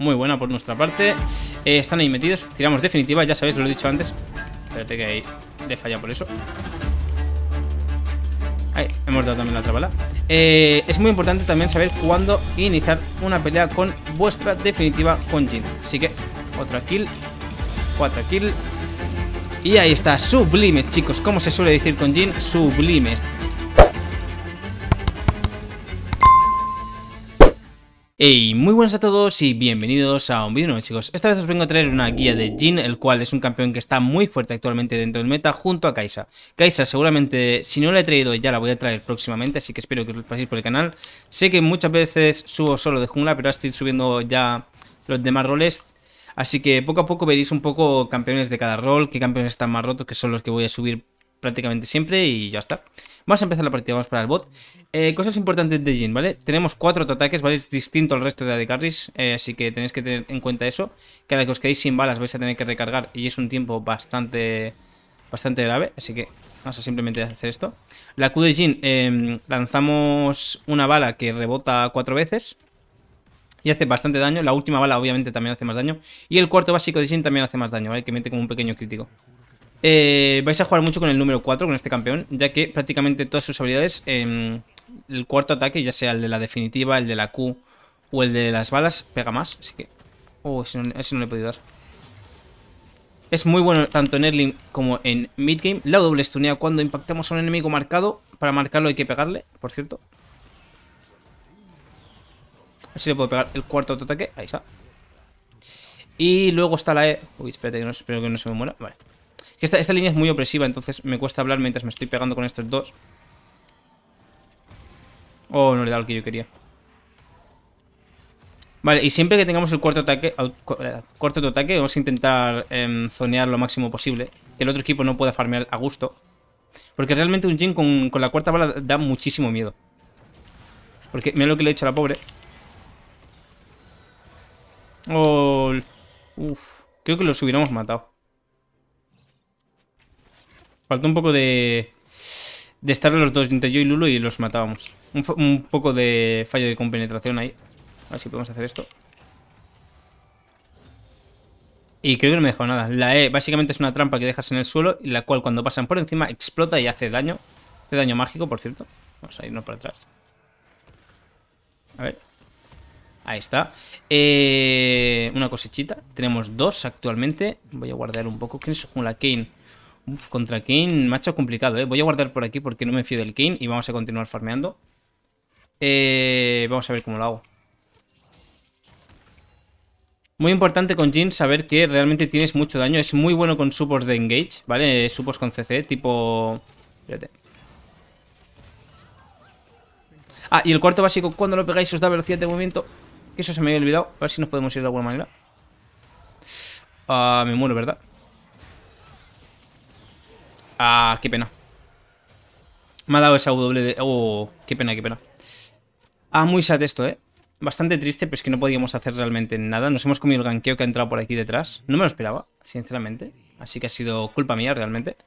muy buena por nuestra parte. Eh, están ahí metidos. Tiramos definitiva, ya sabéis, lo he dicho antes. Espérate que ahí le falla por eso. Ahí, hemos dado también la otra bala. Eh, es muy importante también saber cuándo iniciar una pelea con vuestra definitiva con Jin. Así que, otra kill, cuatro kill. Y ahí está, sublime, chicos. Como se suele decir con Jin, sublime. Hey, muy buenas a todos y bienvenidos a un vídeo nuevo chicos Esta vez os vengo a traer una guía de Jin, el cual es un campeón que está muy fuerte actualmente dentro del meta junto a Kaisa Kaisa seguramente, si no la he traído ya la voy a traer próximamente, así que espero que os paséis por el canal Sé que muchas veces subo solo de jungla, pero estoy subiendo ya los demás roles Así que poco a poco veréis un poco campeones de cada rol, qué campeones están más rotos, que son los que voy a subir prácticamente siempre y ya está. Vamos a empezar la partida, vamos para el bot. Eh, cosas importantes de Jin, ¿vale? Tenemos cuatro ataques, ¿vale? Es distinto al resto de AD Carries, eh, así que tenéis que tener en cuenta eso. Que a que os quedáis sin balas vais a tener que recargar y es un tiempo bastante, bastante grave, así que vamos a simplemente hacer esto. La Q de Jin, eh, lanzamos una bala que rebota cuatro veces. Y hace bastante daño, la última bala obviamente también hace más daño Y el cuarto básico de Jin también hace más daño, ¿vale? Que mete como un pequeño crítico eh, vais a jugar mucho con el número 4, con este campeón, ya que prácticamente todas sus habilidades, em, el cuarto ataque, ya sea el de la definitiva, el de la Q o el de las balas, pega más. Así que... Oh, ese no, le he podido dar. Es muy bueno tanto en early como en mid game. La doble estunea cuando impactamos a un enemigo marcado. Para marcarlo hay que pegarle, por cierto. así le puedo pegar el cuarto ataque Ahí está. Y luego está la E. Uy, espérate, espero que no se me muera. Vale esta, línea es muy opresiva, entonces me cuesta hablar mientras me estoy pegando con estos dos. Oh, no le da lo que yo quería. Vale, y siempre que tengamos el cuarto ataque, eh, cuarto ataque vamos a intentar em, zonear lo máximo posible. Que el otro equipo no pueda farmear a gusto. Porque realmente un Jin con, con, la cuarta bala da muchísimo miedo. Porque mira lo que le he hecho a la pobre. Oh, uf, creo que los hubiéramos matado. Faltó un poco de, de estar los dos entre yo y Lulu y los matábamos. Un, poco de fallo de compenetración ahí. A ver si podemos hacer esto. Y creo que no me dejó nada. La E básicamente es una trampa que dejas en el suelo, Y la cual cuando pasan por encima explota y hace daño. Hace daño mágico, por cierto. Vamos a irnos para atrás. A ver. Ahí está. Eh, una cosechita. Tenemos dos actualmente. Voy a guardar un poco. ¿Quién es la Kane? Uf, contra Kane, macho complicado, ¿eh? Voy a guardar por aquí porque no me fío del Kane y vamos a continuar farmeando. Eh, vamos a ver cómo lo hago. Muy importante con Jin saber que realmente tienes mucho daño. Es muy bueno con supos de engage, ¿vale? Eh, supos con CC, tipo... Espérate. Ah, y el cuarto básico, cuando lo pegáis os da velocidad de movimiento. Que eso se me había olvidado. A ver si nos podemos ir de alguna manera. Ah, me muero, ¿verdad? Ah, qué pena. Me ha dado esa W de... Oh, qué pena, qué pena. Ah, muy sad esto, ¿eh? Bastante triste, pero es que no podíamos hacer realmente nada. Nos hemos comido el ganqueo que ha entrado por aquí detrás. No me lo esperaba, sinceramente. Así que ha sido culpa mía, realmente.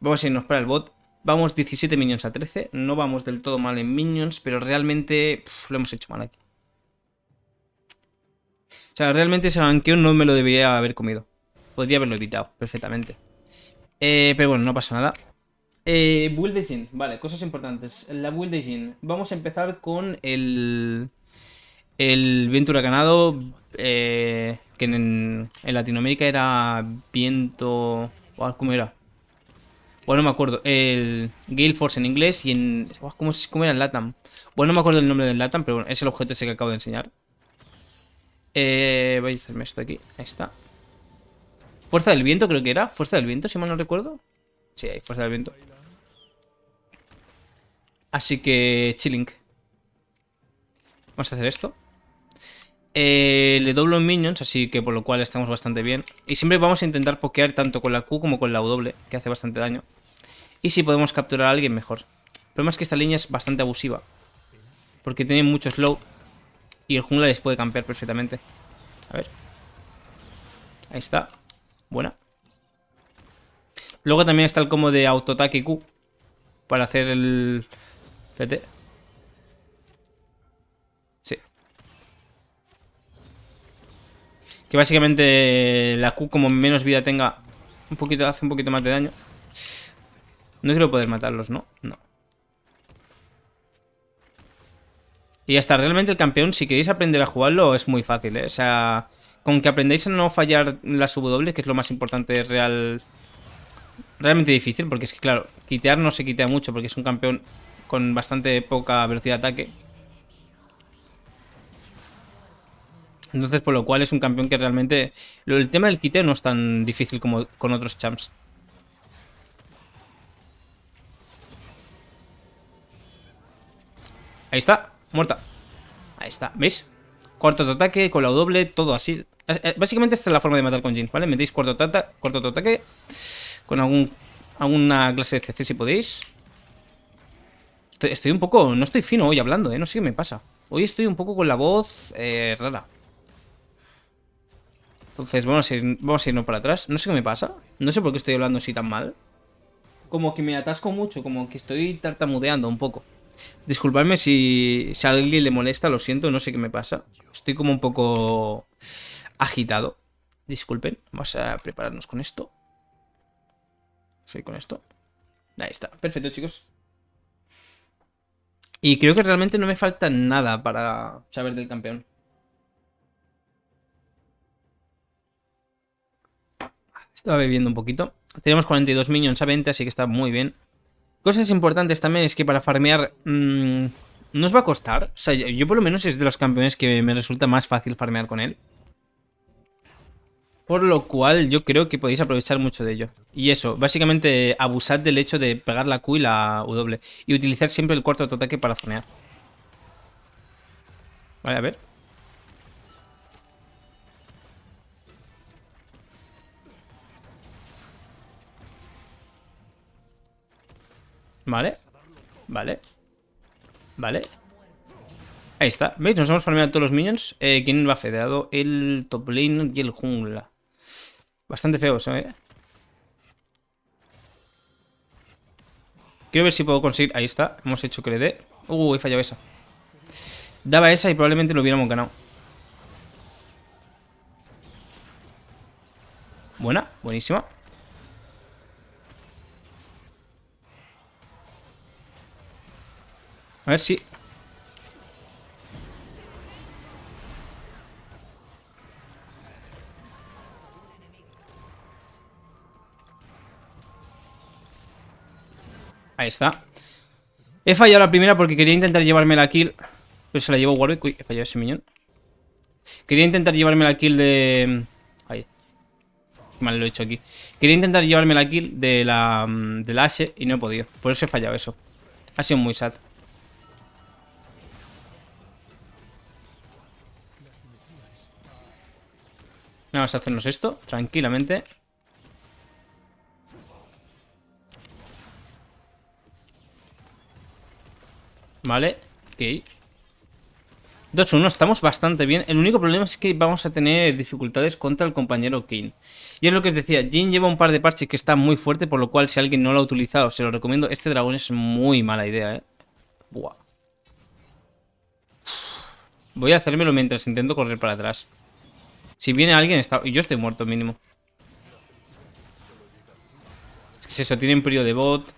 Vamos a irnos para el bot. Vamos 17 minions a 13. No vamos del todo mal en minions, pero realmente lo hemos hecho mal aquí. O sea, realmente ese ganqueo no me lo debería haber comido. Podría haberlo evitado perfectamente. Eh, pero bueno, no pasa nada. Eh, Vale, cosas importantes. La build Vamos a empezar con el... El viento huracanado, eh, que en, Latinoamérica era viento... ¿Cómo era? Bueno, no me acuerdo. El Gale Force en inglés y en... ¿cómo, ¿Cómo era el LATAM? Bueno, no me acuerdo el nombre del LATAM, pero bueno, es el objeto ese que acabo de enseñar. Eh, voy a hacerme esto aquí. Ahí está. Fuerza del viento creo que era. Fuerza del viento, si mal no recuerdo. Sí, hay fuerza del viento. Así que chilling. Vamos a hacer esto. Eh, le doblo en minions, así que por lo cual estamos bastante bien. Y siempre vamos a intentar pokear tanto con la Q como con la W, que hace bastante daño. Y si podemos capturar a alguien, mejor. El problema es que esta línea es bastante abusiva. Porque tiene mucho slow. Y el jungla les puede campear perfectamente. A ver. Ahí está. Buena. Luego también está el como de auto-attack autoataque Q. Para hacer el... Espérate. Sí. Que básicamente la Q como menos vida tenga... Un poquito, hace un poquito más de daño. No quiero poder matarlos, ¿no? No. Y hasta realmente el campeón, si queréis aprender a jugarlo, es muy fácil, ¿eh? O sea, con que aprendáis a no fallar las W, que es lo más importante real... Realmente difícil, porque es que, claro, quitear no se quitea mucho, porque es un campeón con bastante poca velocidad de ataque. Entonces, por lo cual es un campeón que realmente... El tema del quiteo no es tan difícil como con otros champs. Ahí está, muerta. Ahí está, ¿veis? cuarto ataque, con la doble, todo así. Básicamente esta es la forma de matar con Jin, ¿vale? Metéis cuarto, ataque, cuarto ataque con algún, alguna clase de CC si podéis. Estoy, un poco... No estoy fino hoy hablando, ¿eh? No sé qué me pasa. Hoy estoy un poco con la voz eh, rara. Entonces vamos a, vamos a irnos para atrás. No sé qué me pasa. No sé por qué estoy hablando así tan mal. Como que me atasco mucho, como que estoy tartamudeando un poco. Disculpadme si, si a alguien le molesta, lo siento, no sé qué me pasa. Estoy como un poco agitado. Disculpen, vamos a prepararnos con esto. Sí, con esto. Ahí está, perfecto chicos. Y creo que realmente no me falta nada para saber del campeón. Estaba bebiendo un poquito. Tenemos 42 minions a 20, así que está muy bien. Cosas importantes también es que para farmear... Mm, ¿Nos va a costar? O sea, yo por lo menos es de los campeones que me resulta más fácil farmear con él. Por lo cual yo creo que podéis aprovechar mucho de ello. Y eso, básicamente abusad del hecho de pegar la Q y la W. Y utilizar siempre el cuarto ataque para zonear. Vale, a ver. Vale. Vale. Vale. Ahí está. ¿Veis? Nos hemos farmeado todos los minions. Eh, ¿Quién va fedeado? El top lane y el jungla. Bastante feo eso, ¿eh? Quiero ver si puedo conseguir... Ahí está. Hemos hecho que le dé... Uh, he fallado esa. Daba esa y probablemente lo hubiéramos ganado. Buena, buenísima. A ver si... Ahí está. He fallado la primera porque quería intentar llevarme la kill. Pero pues se la llevo Warwick. Uy, he fallado ese minion. Quería intentar llevarme la kill de... Mm, ahí. Mal lo he hecho aquí. Quería intentar llevarme la kill de la... Mm, de la Ashe y no he podido. Por eso he fallado eso. Ha sido muy sad. Vamos a hacernos esto tranquilamente. Vale, ok. 2 uno, estamos bastante bien. El único problema es que vamos a tener dificultades contra el compañero Kane. Y es lo que os decía, Jin lleva un par de parches que está muy fuerte, por lo cual si alguien no lo ha utilizado, se lo recomiendo. Este dragón es muy mala idea, eh. Buah. Voy a hacérmelo mientras intento correr para atrás. Si viene alguien, está... Y yo estoy muerto mínimo. Es que es eso, tienen periodo de bot.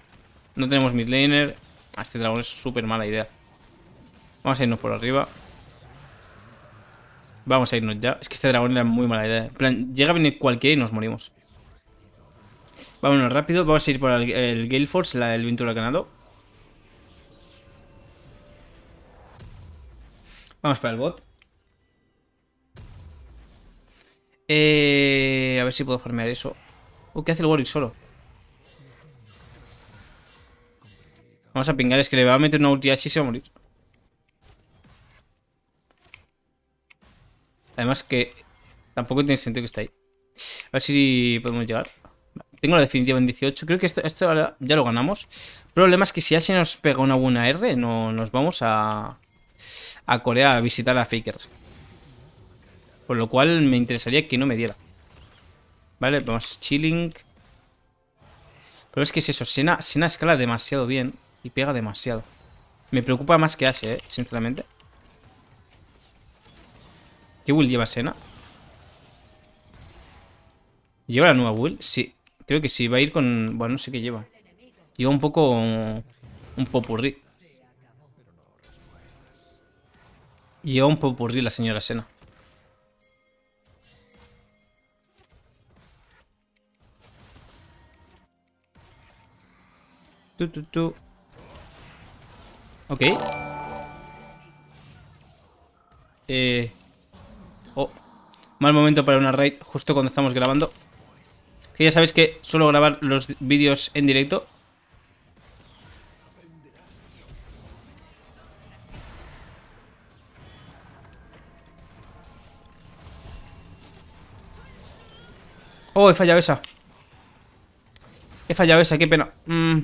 No tenemos midlaner. laner, ah, este dragón es súper mala idea. Vamos a irnos por arriba. Vamos a irnos ya. Es que este dragón era muy mala idea. En plan, llega a venir cualquiera y nos morimos. Vámonos rápido. Vamos a ir por el, Galeforce, Force, la, del Ventura ganado. Vamos para el bot. Eh, a ver si puedo farmear eso. ¿O ¿Qué hace el Warwick solo? Vamos a pingar, es que le va a meter una ulti así y se va a morir. Además que tampoco tiene sentido que esté ahí. A ver si podemos llegar. Tengo la definitiva en 18. Creo que esto, ya lo ganamos. Problema es que si Ashe nos pega una buena R, no, nos vamos a, a Corea a visitar a Faker. Por lo cual me interesaría que no me diera. Vale, vamos, chilling. Pero es que es eso, Sena, escala demasiado bien y pega demasiado. Me preocupa más que Ashe, ¿eh? sinceramente. ¿Qué will lleva Sena? ¿Lleva la nueva build? Sí, creo que sí, va a ir con... Bueno, no sé qué lleva. Lleva un poco... Un popurrí. Lleva un popurrí la señora Sena. Ok. Eh... Oh. Mal momento para una raid justo cuando estamos grabando. Que ya sabéis que suelo grabar los vídeos en directo. Oh, he fallado esa. He fallado esa, qué pena. Mmm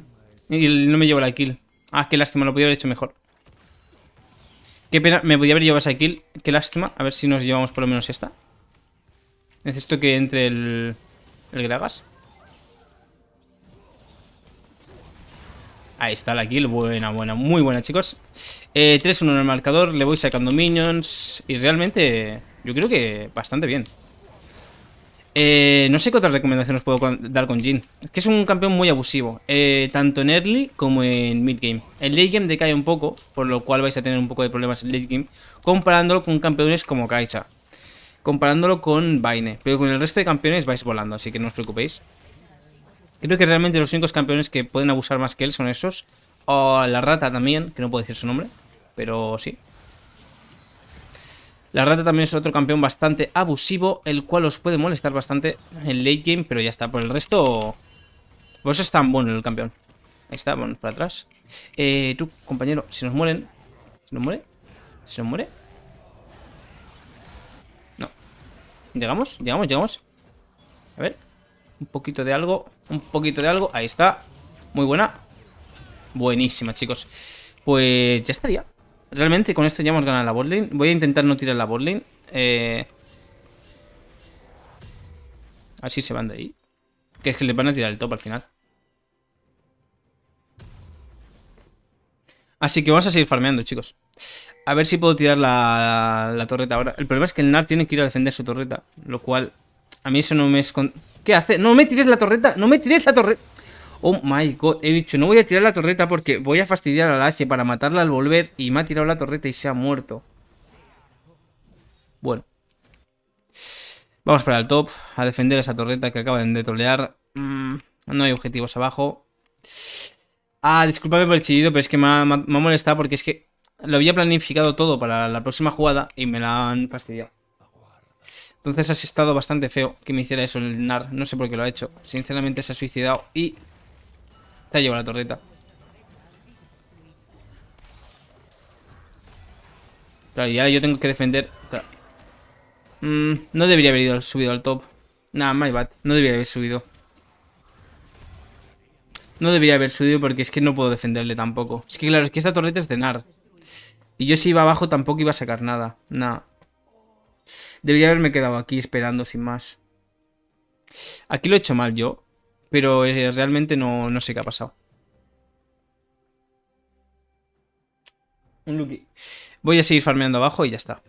y no me llevo la kill. Ah, qué lástima, lo podía haber hecho mejor. Qué pena, me podía haber llevado esa kill. Qué lástima. A ver si nos llevamos por lo menos esta. Necesito que entre el... El Gragas. Ahí está la kill, buena, buena, muy buena chicos 3-1 eh, en el marcador, le voy sacando minions Y realmente, yo creo que bastante bien eh, no sé qué otras recomendaciones puedo dar con Jin. Es que es un campeón muy abusivo, eh, tanto en early como en mid game. El late game decae un poco, por lo cual vais a tener un poco de problemas en late game, comparándolo con campeones como Kai'Sa, comparándolo con Vayne, Pero con el resto de campeones vais volando, así que no os preocupéis. Creo que realmente los únicos campeones que pueden abusar más que él son esos. O la rata también, que no puedo decir su nombre, pero sí. La rata también es otro campeón bastante abusivo, el cual os puede molestar bastante en late game, pero ya está. Por el resto, pues es tan bueno el campeón. Ahí está, vamos para atrás. Eh, tú, compañero, si nos mueren... ¿Se nos muere? ¿Se nos muere? No. ¿Llegamos? ¿Llegamos? ¿Llegamos? A ver. Un poquito de algo. Un poquito de algo. Ahí está. Muy buena. Buenísima, chicos. Pues ya estaría. Realmente con esto ya hemos ganado la botlane. Voy a intentar no tirar la botlane. Eh, Así se van de ahí. Que es que le van a tirar el top al final. Así que vamos a seguir farmeando, chicos. A ver si puedo tirar la, torreta ahora. El problema es que el NAR tiene que ir a defender su torreta. Lo cual, a mí eso no me es... ¿Qué hace? ¡No me tires la torreta! ¡No me tires la torreta! Oh my god, he dicho, no voy a tirar la torreta porque voy a fastidiar a la Ashe para matarla al volver y me ha tirado la torreta y se ha muerto. Bueno. Vamos para el top, a defender esa torreta que acaban de tolear. Mm, no hay objetivos abajo. Ah, discúlpame por el chillido, pero es que me ha, molestado porque es que lo había planificado todo para la próxima jugada y me la han fastidiado. Entonces ha estado bastante feo que me hiciera eso el NAR. No sé por qué lo ha hecho. Sinceramente se ha suicidado y te llevado la torreta. Claro, y ahora yo tengo que defender. Mm, no debería haber ido, subido al top. Nah, my bad. No debería haber subido. No debería haber subido porque es que no puedo defenderle tampoco. Es que claro, es que esta torreta es de NAR. Y yo si iba abajo tampoco iba a sacar nada. Nah. Debería haberme quedado aquí esperando sin más. Aquí lo he hecho mal yo. Pero eh, realmente no, sé qué ha pasado. Un Voy a seguir farmeando abajo y ya está.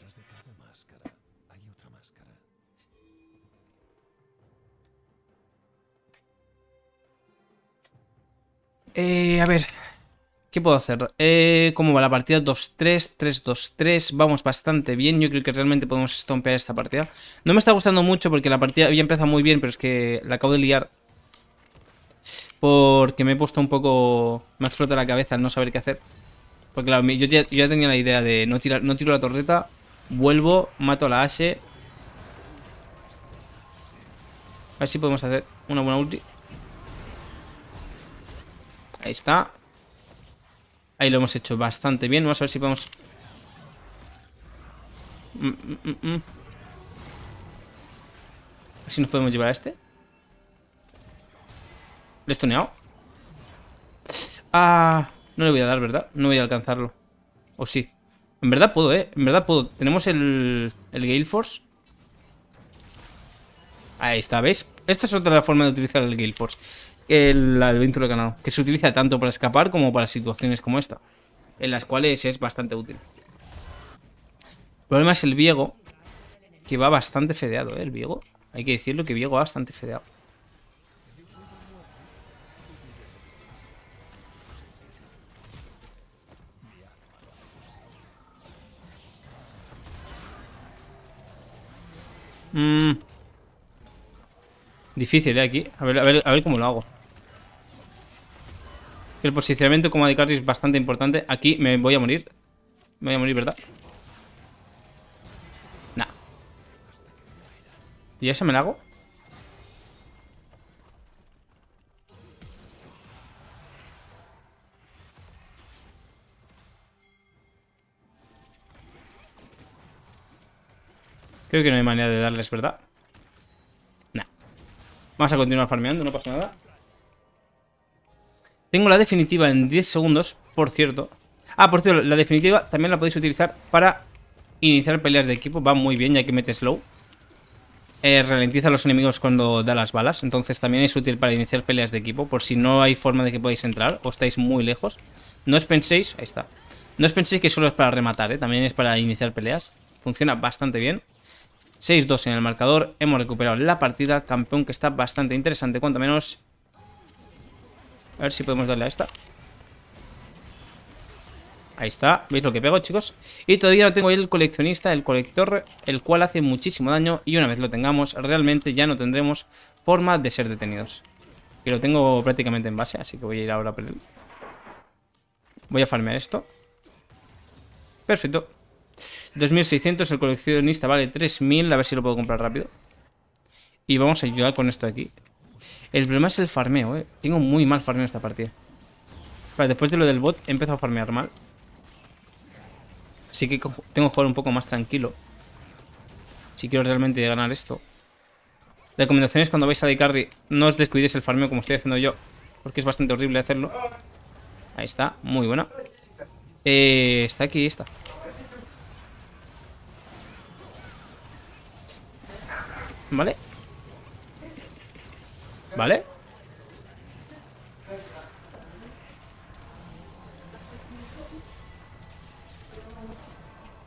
Eh, a ver, ¿qué puedo hacer? Eh, ¿Cómo va la partida? 2-3, 3-2-3. Vamos bastante bien. Yo creo que realmente podemos estompear esta partida. No me está gustando mucho porque la partida ya empieza muy bien, pero es que la acabo de liar porque me he puesto un poco... Me ha explotado la cabeza al no saber qué hacer. Porque claro, yo ya, tenía la idea de no, tirar, no tiro la torreta, vuelvo, mato a la H A ver si podemos hacer una buena ulti. Ahí está. Ahí lo hemos hecho bastante bien. Vamos a ver si podemos... Mm, mm, mm, a ver si nos podemos llevar a este. ¿Le Ah, no le voy a dar, ¿verdad? No voy a alcanzarlo. O sí. En verdad puedo, ¿eh? En verdad puedo. Tenemos el, el Gale Force. Ahí está, ¿veis? Esta es otra forma de utilizar el Gale Force. El, el vínculo de canal. Que se utiliza tanto para escapar como para situaciones como esta. En las cuales es bastante útil. El problema es el Viego. Que va bastante fedeado, ¿eh? El Viego. Hay que decirlo que Viego va bastante fedeado. Mm. Difícil, ¿eh? Aquí. A ver, a a ver cómo lo hago. El posicionamiento como de carry es bastante importante. Aquí me voy a morir. Me voy a morir, ¿verdad? Nah. ¿Y esa me la hago? Creo que no hay manera de darles, ¿verdad? Nah. Vamos a continuar farmeando, no pasa nada. Tengo la definitiva en 10 segundos, por cierto. Ah, por cierto, la definitiva también la podéis utilizar para iniciar peleas de equipo. Va muy bien ya que mete slow. Eh, ralentiza a los enemigos cuando da las balas. Entonces también es útil para iniciar peleas de equipo. Por si no hay forma de que podáis entrar o estáis muy lejos. No os penséis... Ahí está. No os penséis que solo es para rematar, ¿eh? También es para iniciar peleas. Funciona bastante bien. 6-2 en el marcador, hemos recuperado la partida, campeón que está bastante interesante, cuanto menos. A ver si podemos darle a esta. Ahí está, ¿veis lo que pego, chicos? Y todavía no tengo el coleccionista, el colector, el cual hace muchísimo daño y una vez lo tengamos, realmente ya no tendremos forma de ser detenidos. Y lo tengo prácticamente en base, así que voy a ir ahora por Voy a farmear esto. Perfecto. 2600, el coleccionista vale 3000, a ver si lo puedo comprar rápido. Y vamos a ayudar con esto aquí. El problema es el farmeo, eh. Tengo muy mal farmeo esta partida. Vale, después de lo del bot he empezado a farmear mal. Así que tengo que jugar un poco más tranquilo. Si quiero realmente ganar esto. Recomendaciones cuando vais a de carry, no os descuidéis el farmeo como estoy haciendo yo. Porque es bastante horrible hacerlo. Ahí está, muy buena. Eh, está aquí, está. ¿Vale? ¿Vale?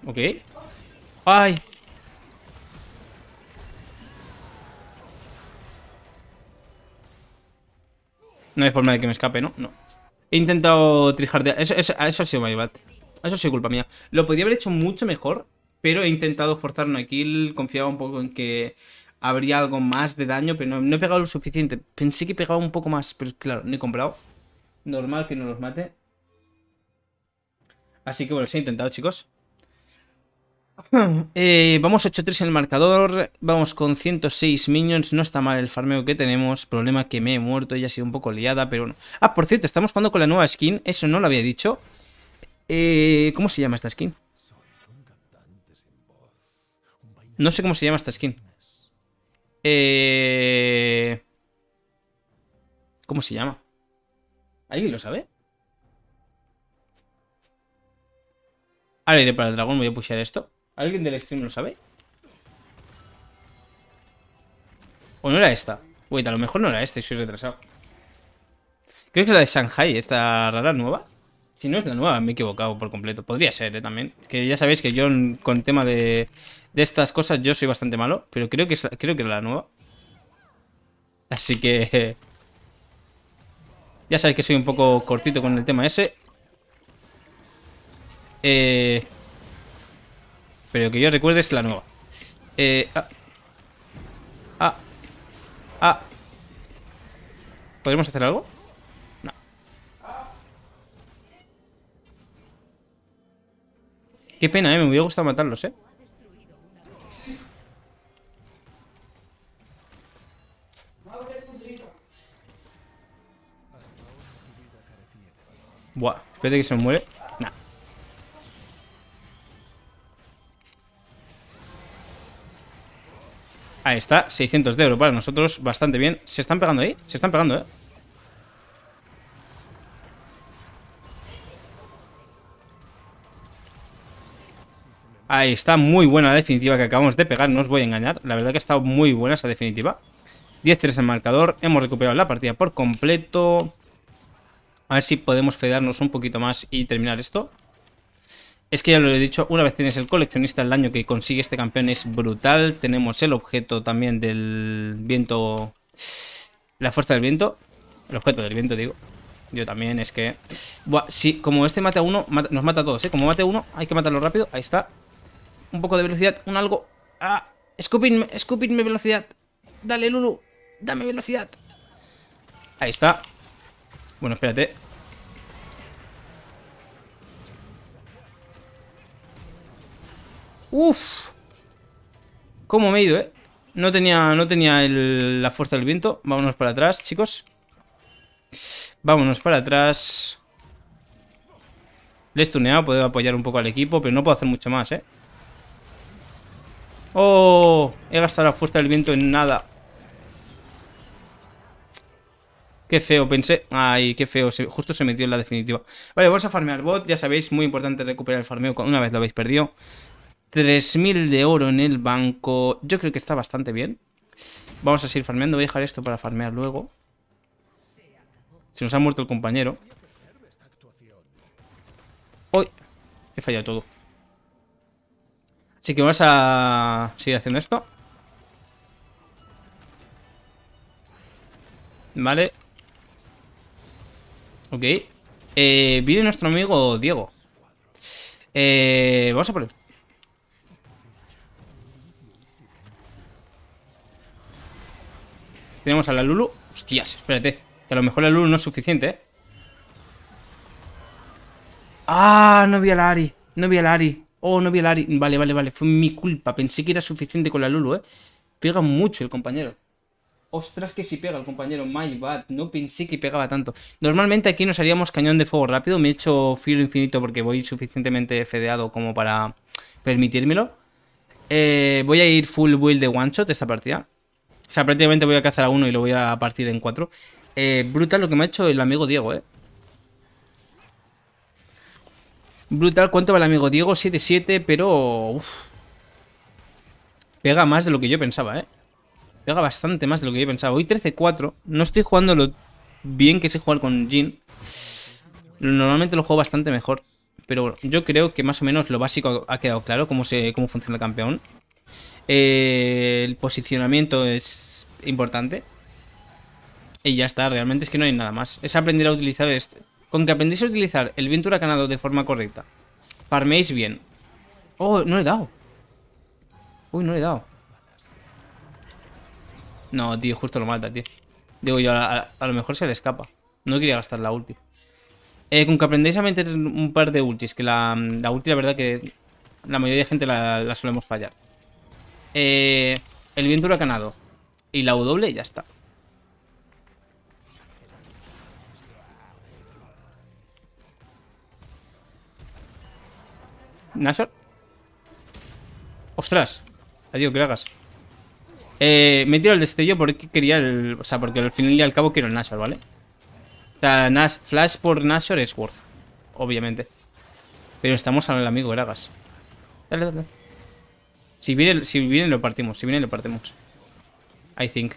Ok. ¡Ay! No hay forma de que me escape, ¿no? No. He intentado trijardear. Eso, eso, eso ha sido my bad. Eso ha sido culpa mía. Lo podía haber hecho mucho mejor, pero he intentado forzar aquí kill. Confiaba un poco en que habría algo más de daño, pero no, he pegado lo suficiente. Pensé que pegaba un poco más, pero claro, no he comprado. Normal que no los mate. Así que bueno, se ha intentado, chicos. Eh, vamos 8-3 en el marcador, vamos con 106 minions, no está mal el farmeo que tenemos, problema que me he muerto y ha sido un poco liada, pero bueno Ah, por cierto, estamos jugando con la nueva skin, eso no lo había dicho. Eh, ¿Cómo se llama esta skin? No sé cómo se llama esta skin. Eh... ¿Cómo se llama? ¿Alguien lo sabe? Ahora iré para el dragón, voy a pushear esto. ¿Alguien del stream lo sabe? ¿O no era esta? Uy, a lo mejor no era esta soy retrasado. Creo que es la de Shanghai, esta rara nueva. Si no es la nueva, me he equivocado por completo. Podría ser, ¿eh? También. Que ya sabéis que yo con el tema de, de estas cosas yo soy bastante malo, pero creo que, creo que era la nueva. Así que... Ya sabéis que soy un poco cortito con el tema ese. Eh, pero que yo recuerde es la nueva. Eh, ah, ah, ah. ¿Podemos hacer algo? No. Qué pena, eh. Me hubiera gustado matarlos, eh. espérate que se muere. Ahí está, 600 de oro para nosotros, bastante bien. ¿Se están pegando ahí? Se están pegando, ¿eh? Ahí está, muy buena la definitiva que acabamos de pegar, no os voy a engañar. La verdad que ha estado muy buena esa definitiva. 10-3 en marcador, hemos recuperado la partida por completo. A ver si podemos fedarnos un poquito más y terminar esto. Es que ya lo he dicho, una vez tienes el coleccionista, el daño que consigue este campeón es brutal. Tenemos el objeto también del viento... La fuerza del viento. El objeto del viento, digo. Yo también, es que... Buah, si. como este mata a uno, nos mata a todos, ¿eh? Como mate a uno, hay que matarlo rápido. Ahí está. Un poco de velocidad, un algo... ¡Ah! Escupidme, escupidme velocidad. Dale, Lulu. Dame velocidad. Ahí está. Bueno, espérate. Uf. ¿Cómo me he ido, eh? No tenía, no tenía la fuerza del viento. Vámonos para atrás, chicos. Vámonos para atrás. Le he puedo apoyar un poco al equipo, pero no puedo hacer mucho más, ¿eh? ¡Oh! He gastado la fuerza del viento en nada. Qué feo, pensé. Ay, qué feo. justo se metió en la definitiva. Vale, vamos a farmear bot. Ya sabéis, muy importante recuperar el farmeo una vez lo habéis perdido. 3.000 de oro en el banco. Yo creo que está bastante bien. Vamos a seguir farmeando. Voy a dejar esto para farmear luego. Se nos ha muerto el compañero. ¡Uy! He fallado todo. Así que vamos a seguir haciendo esto. Vale. Ok. Eh, viene nuestro amigo Diego. Eh, vamos a por él. Tenemos a la Lulu. Hostias, espérate. Que a lo mejor la Lulu no es suficiente, ¿eh? Ah, no vi a la Ari. No vi a la Ari. Oh, no vi a Ari. Vale, vale, vale. Fue mi culpa. Pensé que era suficiente con la Lulu, ¿eh? Pega mucho el compañero. Ostras, que si pega el compañero, my bad, no pensé que pegaba tanto. Normalmente aquí nos haríamos cañón de fuego rápido, me he hecho filo infinito porque voy suficientemente fedeado como para permitírmelo. Eh, voy a ir full build de one shot esta partida. O sea, prácticamente voy a cazar a uno y lo voy a partir en cuatro. Eh, brutal lo que me ha hecho el amigo Diego, eh. Brutal, ¿cuánto va el amigo Diego? 7-7, pero... Pega más de lo que yo pensaba, eh. Pega bastante más de lo que yo pensaba. Hoy 13-4. No estoy jugando lo bien que sé jugar con Jin. Normalmente lo juego bastante mejor. Pero yo creo que más o menos lo básico ha quedado claro. Cómo, se, cómo funciona el campeón. Eh, el posicionamiento es importante. Y ya está, realmente es que no hay nada más. Es aprender a utilizar este. Con que aprendéis a utilizar el viento huracanado de forma correcta. Farméis bien. Oh, no le he dado. Uy, no le he dado. No, tío, justo lo mata, tío. Digo yo, a, lo mejor se le escapa. No quería gastar la ulti. Eh, con que aprendéis a meter un par de ultis, que la, la ulti la verdad que la mayoría de gente la, solemos fallar. Eh, el viento ha ganado y la W ya está. Nashor. ¡Ostras! Adiós, hagas. Eh, me tiro el destello porque quería el... O sea, porque al final y al cabo quiero el Nashor, ¿vale? O sea, Nash, Flash por Nashor es worth. Obviamente. Pero estamos al amigo Gragas. Dale, dale. Si viene, si viene lo partimos. Si viene lo partimos. I think.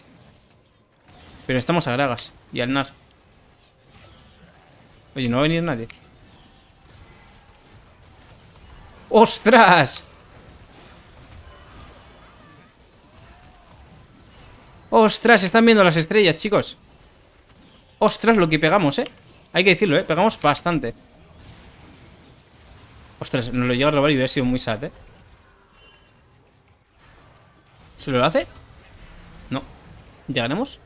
Pero estamos a Gragas. Y al Nar. Oye, no va a venir nadie. ¡Ostras! ¡Ostras! Están viendo las estrellas, chicos ¡Ostras! Lo que pegamos, ¿eh? Hay que decirlo, ¿eh? Pegamos bastante ¡Ostras! Nos lo llega a robar y hubiera sido muy sad, ¿eh? ¿Se lo hace? No ¿Ya ganamos?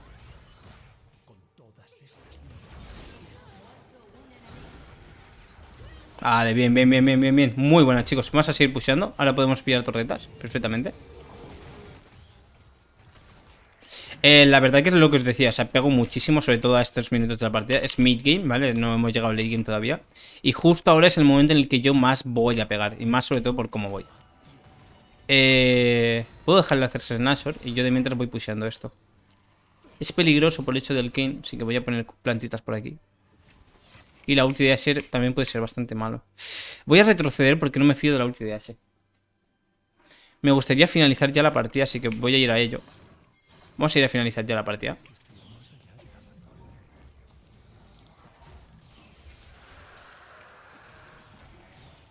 Vale, bien, bien, bien, bien, bien, bien Muy buena, chicos Vamos a seguir pusheando Ahora podemos pillar torretas Perfectamente Eh, la verdad que es lo que os decía, o sea, pego muchísimo, sobre todo a estos minutos de la partida. Es mid-game, ¿vale? No hemos llegado al late game todavía. Y justo ahora es el momento en el que yo más voy a pegar. Y más sobre todo por cómo voy. Eh, puedo dejarle hacerse el y yo de mientras voy pusheando esto. Es peligroso por el hecho del Kane, así que voy a poner plantitas por aquí. Y la ulti de Asher también puede ser bastante malo. Voy a retroceder porque no me fío de la ulti de Me gustaría finalizar ya la partida, así que voy a ir a ello. Vamos a ir a finalizar ya la partida.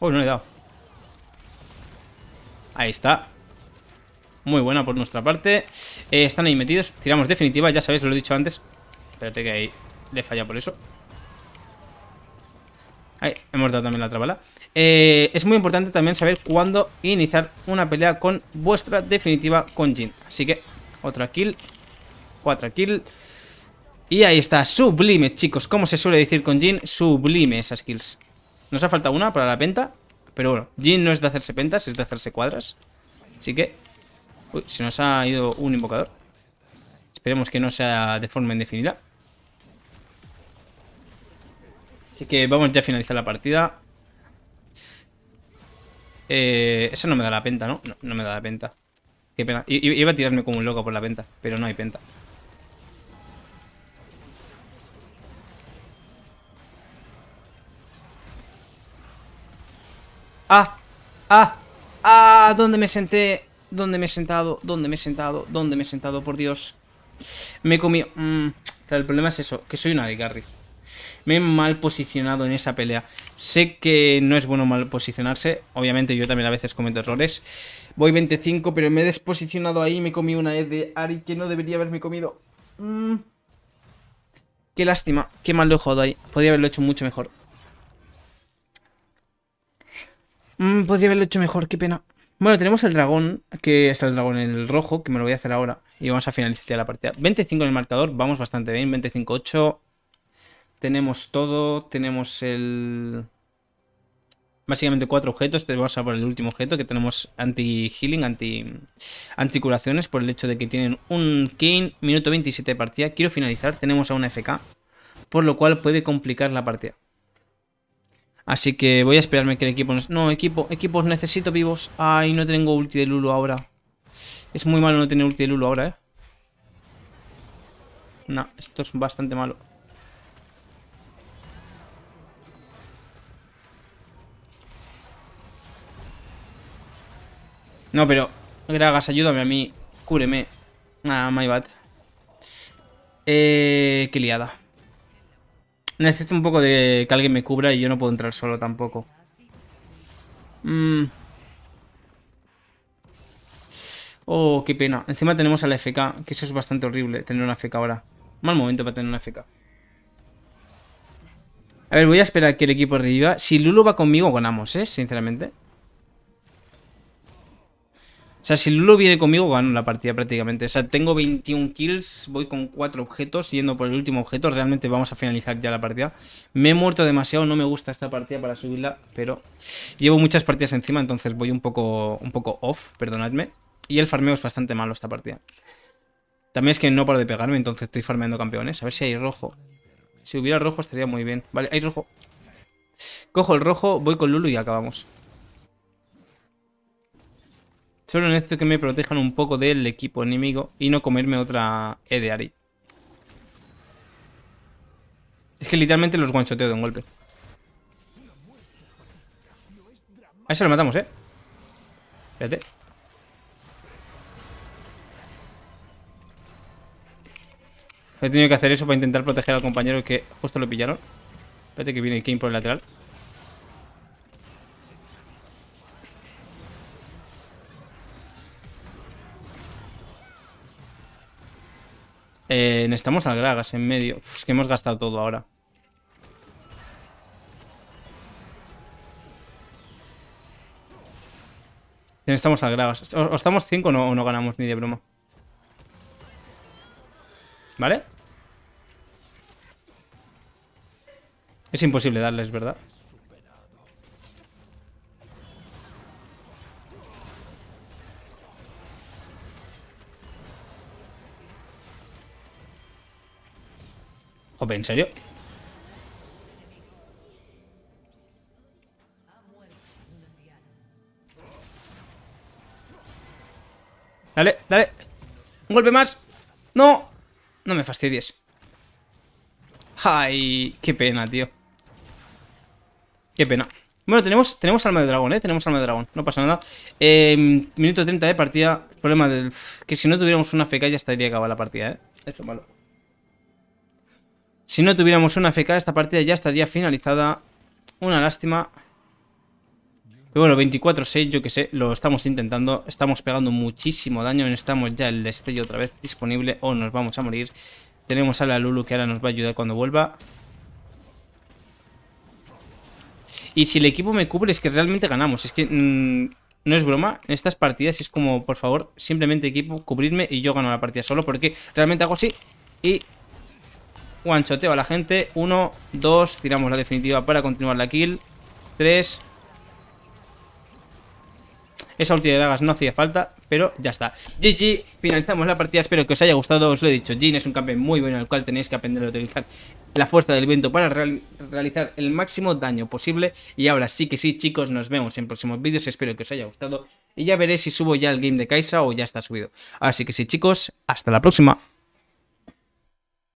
Uy, no le he dado. Ahí está. Muy buena por nuestra parte. Eh, están ahí metidos. Tiramos definitiva, ya sabéis, lo he dicho antes. Espérate que ahí le falla por eso. Ahí, hemos dado también la otra bala. Eh, es muy importante también saber cuándo iniciar una pelea con vuestra definitiva con Jin. Así que otra kill. cuatro kill. Y ahí está, sublime, chicos. Como se suele decir con Jin, sublime esas kills. Nos ha faltado una para la penta. Pero bueno, Jin no es de hacerse pentas, es de hacerse cuadras. Así que... Uy, se nos ha ido un invocador. Esperemos que no sea de forma indefinida. Así que vamos ya a finalizar la partida. Eh, eso no me da la penta, No, no me da la penta. Qué pena. iba a tirarme como un loco por la venta, pero no hay penta. ¡Ah! ¡Ah! ¡Ah! ¿Dónde me senté? ¿Dónde me he sentado? ¿Dónde me he sentado? ¿Dónde me he sentado? Por Dios. Me he comido... Mm, claro, el problema es eso, que soy un de Me he mal posicionado en esa pelea. Sé que no es bueno mal posicionarse. Obviamente yo también a veces cometo errores. Voy 25, pero me he desposicionado ahí y me comí una E de Ari que no debería haberme comido. Mm. Qué lástima. Qué mal lo he jugado ahí. Podría haberlo hecho mucho mejor. Mm, podría haberlo hecho mejor. Qué pena. Bueno, tenemos el dragón, que está el dragón en el rojo, que me lo voy a hacer ahora. Y vamos a finalizar la partida. 25 en el marcador, vamos bastante bien. 25-8. Tenemos todo, tenemos el básicamente cuatro objetos. Te vamos a por el último objeto que tenemos anti-healing, anti-curaciones por el hecho de que tienen un King, minuto 27 de partida. Quiero finalizar, tenemos a una FK, por lo cual puede complicar la partida. Así que voy a esperarme que el equipo... No, equipo, equipos, necesito vivos. Ay, no tengo ulti de Lulu ahora. Es muy malo no tener ulti de Lulu ahora, ¿eh? No, esto es bastante malo. No, pero... Gragas, ayúdame a mí. Cúreme. Ah, my bad. Eh... Qué liada. Necesito un poco de que alguien me cubra y yo no puedo entrar solo tampoco. Mm. Oh, qué pena. Encima tenemos a la FK, que eso es bastante horrible, tener una FK ahora. Mal momento para tener una FK. A ver, voy a esperar que el equipo reviva. Si Lulu va conmigo, ganamos, ¿eh? Sinceramente. O sea, si Lulu viene conmigo, gano la partida prácticamente. O sea, tengo 21 kills, voy con 4 objetos, yendo por el último objeto. Realmente vamos a finalizar ya la partida. Me he muerto demasiado, no me gusta esta partida para subirla, pero llevo muchas partidas encima, entonces voy un poco, un poco off, perdonadme. Y el farmeo es bastante malo esta partida. También es que no paro de pegarme, entonces estoy farmeando campeones. A ver si hay rojo. Si hubiera rojo estaría muy bien. Vale, hay rojo. Cojo el rojo, voy con Lulu y acabamos. Solo necesito que me protejan un poco del equipo enemigo y no comerme otra E de Ari. Es que literalmente los guanchoteo de un golpe. A ese lo matamos, ¿eh? Espérate. He tenido que hacer eso para intentar proteger al compañero que justo lo pillaron. Espérate que viene el King por el lateral. Eh, necesitamos al Gragas en medio. es que hemos gastado todo ahora. Necesitamos al Gragas. O, estamos 5 no, o no ganamos ni de broma. ¿Vale? Es imposible darles, ¿verdad? Joder, ¿en serio? Dale, dale. Un golpe más. No. No me fastidies. Ay, qué pena, tío. Qué pena. Bueno, tenemos, tenemos alma de dragón, ¿eh? Tenemos alma de dragón, no pasa nada. Em, minuto 30 eh partida. Problema del... Que si no tuviéramos una feca ya estaría acabada la partida, ¿eh? Eso es malo. Si no tuviéramos una FK, esta partida ya estaría finalizada. Una lástima. Pero bueno, 24-6, yo que sé, lo estamos intentando. Estamos pegando muchísimo daño. Necesitamos ya el destello otra vez disponible o nos vamos a morir. Tenemos a la Lulu que ahora nos va a ayudar cuando vuelva. Y si el equipo me cubre es que realmente ganamos. Es que mm, no es broma. En estas partidas es como, por favor, simplemente equipo, cubrirme y yo gano la partida solo. Porque realmente hago así y One shoteo eh, a la gente. Uno, dos. Tiramos la definitiva para continuar la kill. Tres. Esa última de no hacía falta, pero ya está. GG, finalizamos la partida. Espero que os haya gustado. Os lo he dicho, Jin es un campeón muy bueno al cual tenéis que aprender a utilizar la fuerza del viento para realizar el máximo daño posible. Y ahora sí que sí, chicos, nos vemos en próximos vídeos. Espero que os haya gustado. Y ya veré si subo ya el game de Kaisa o ya está subido. Así que sí, chicos, hasta la próxima.